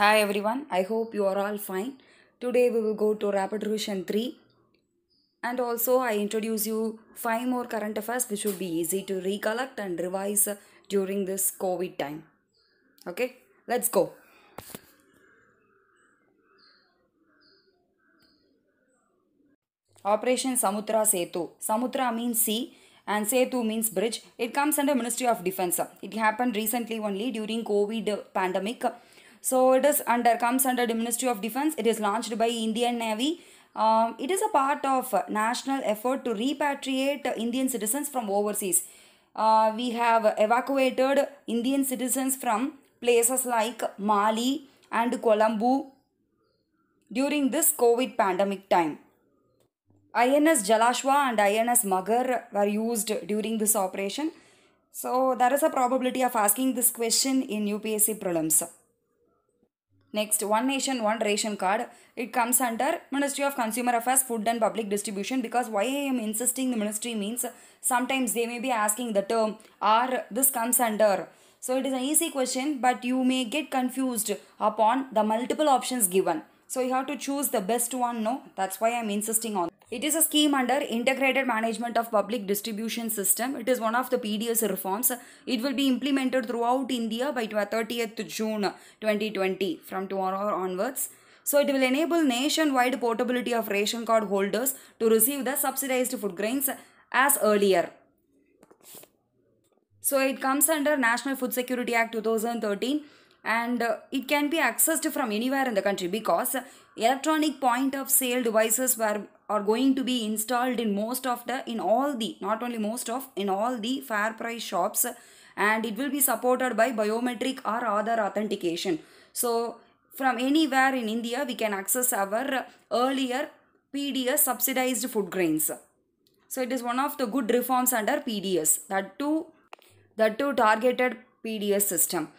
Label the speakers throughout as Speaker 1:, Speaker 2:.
Speaker 1: Hi everyone, I hope you are all fine. Today we will go to rapid revision 3 and also I introduce you 5 more current affairs which will be easy to recollect and revise during this COVID time. Okay, let's go. Operation Samudra Setu. Samudra means sea and Setu means bridge. It comes under Ministry of Defense. It happened recently only during COVID pandemic so it is under comes under the Ministry of Defense. It is launched by Indian Navy. Um, it is a part of national effort to repatriate Indian citizens from overseas. Uh, we have evacuated Indian citizens from places like Mali and Colombo during this COVID pandemic time. INS Jalashwa and INS Magar were used during this operation. So there is a probability of asking this question in UPSC prelims. Next, One Nation, One Ration card. It comes under Ministry of Consumer Affairs, Food and Public Distribution because why I am insisting the ministry means sometimes they may be asking the term or this comes under. So it is an easy question but you may get confused upon the multiple options given. So you have to choose the best one, no? That's why I'm insisting on it is a scheme under Integrated Management of Public Distribution System. It is one of the PDS reforms. It will be implemented throughout India by 30th June 2020 from tomorrow onwards. So it will enable nationwide portability of ration card holders to receive the subsidized food grains as earlier. So it comes under National Food Security Act 2013 and uh, it can be accessed from anywhere in the country because electronic point of sale devices were are going to be installed in most of the in all the not only most of in all the fair price shops and it will be supported by biometric or other authentication so from anywhere in india we can access our earlier pds subsidized food grains so it is one of the good reforms under pds that too that two targeted pds system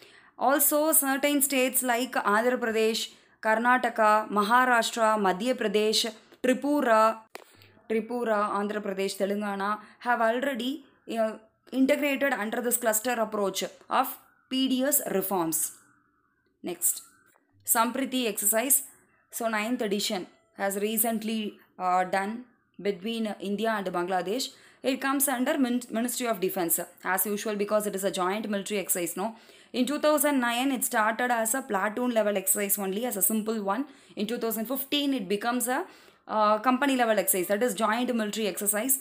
Speaker 1: also certain states like andhra pradesh karnataka maharashtra madhya pradesh Tripura, Tripura, Andhra Pradesh, Telangana have already uh, integrated under this cluster approach of PDS reforms. Next, Sampriti exercise. So, 9th edition has recently uh, done between India and Bangladesh. It comes under Min Ministry of Defense as usual because it is a joint military exercise. No, in 2009 it started as a platoon level exercise only as a simple one. In 2015 it becomes a uh, company level exercise that is joint military exercise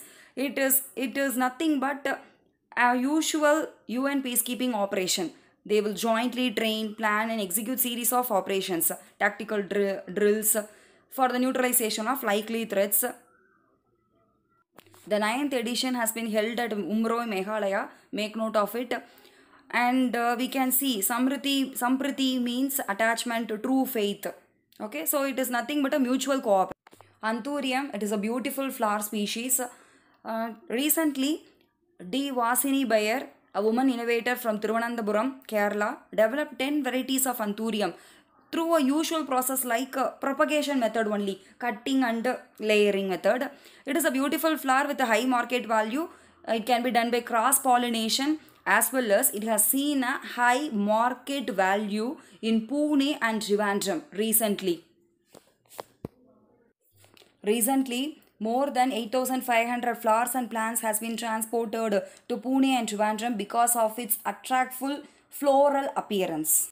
Speaker 1: it is it is nothing but a uh, usual un peacekeeping operation they will jointly train plan and execute series of operations tactical dr drills for the neutralization of likely threats the ninth edition has been held at Umroi, Meghalaya. Make note of it. And uh, we can see Samriti, Sampriti means attachment to true faith. Okay, so it is nothing but a mutual cooperation. Anthurium, it is a beautiful flower species. Uh, recently, D. Vasini Bayer, a woman innovator from Thiruvananthapuram, Kerala, developed 10 varieties of Anthurium through a usual process like uh, propagation method only, cutting and layering method. It is a beautiful flower with a high market value. Uh, it can be done by cross-pollination as well as it has seen a high market value in Pune and Trivandrum recently. Recently, more than 8,500 flowers and plants has been transported to Pune and Trivandrum because of its attractful floral appearance.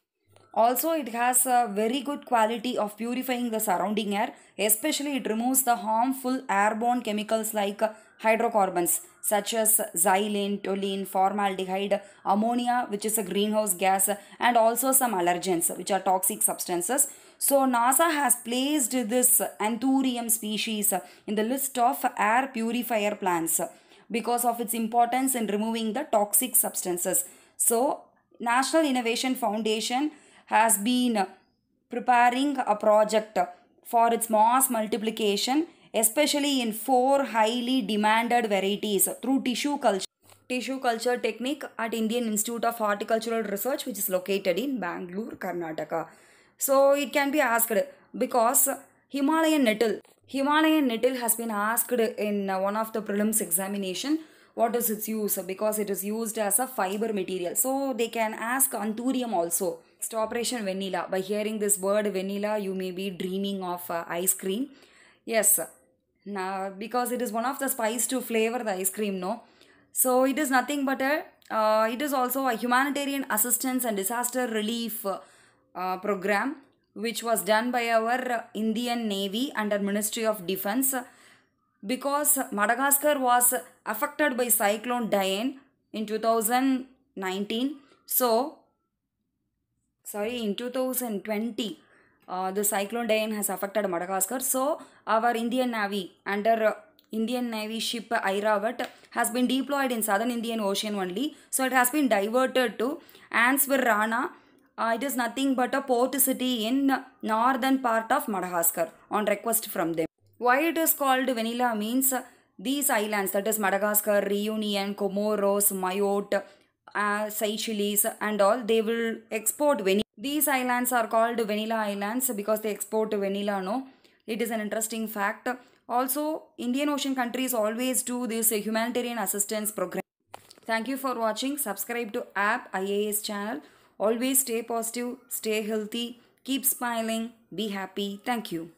Speaker 1: Also, it has a very good quality of purifying the surrounding air, especially it removes the harmful airborne chemicals like hydrocarbons such as xylene, toluene, formaldehyde, ammonia, which is a greenhouse gas, and also some allergens, which are toxic substances. So NASA has placed this anthurium species in the list of air purifier plants because of its importance in removing the toxic substances. So National Innovation Foundation has been preparing a project for its mass multiplication especially in four highly demanded varieties through tissue culture tissue culture technique at Indian Institute of Horticultural Research which is located in Bangalore, Karnataka. So it can be asked because Himalayan nettle. Himalayan nettle has been asked in one of the prelims examination. What is its use? Because it is used as a fiber material. So they can ask anthurium also. Next operation vanilla. By hearing this word vanilla, you may be dreaming of uh, ice cream. Yes, now, because it is one of the spice to flavor the ice cream, no? So it is nothing but a, uh, it is also a humanitarian assistance and disaster relief. Uh, uh, program which was done by our Indian Navy under Ministry of Defense because Madagascar was affected by cyclone Diane in 2019 so sorry in 2020 uh, the cyclone Diane has affected Madagascar so our Indian Navy under Indian Navy ship Iravat has been deployed in southern Indian Ocean only so it has been diverted to Ansvar Rana uh, it is nothing but a port city in northern part of Madagascar on request from them. Why it is called Vanilla means these islands that is Madagascar, Reunion, Comoros, Mayotte, uh, Seychelles and all they will export vanilla. These islands are called Vanilla Islands because they export vanilla no. It is an interesting fact. Also Indian Ocean countries always do this humanitarian assistance program. Thank you for watching. Subscribe to app IAS channel. Always stay positive, stay healthy, keep smiling, be happy. Thank you.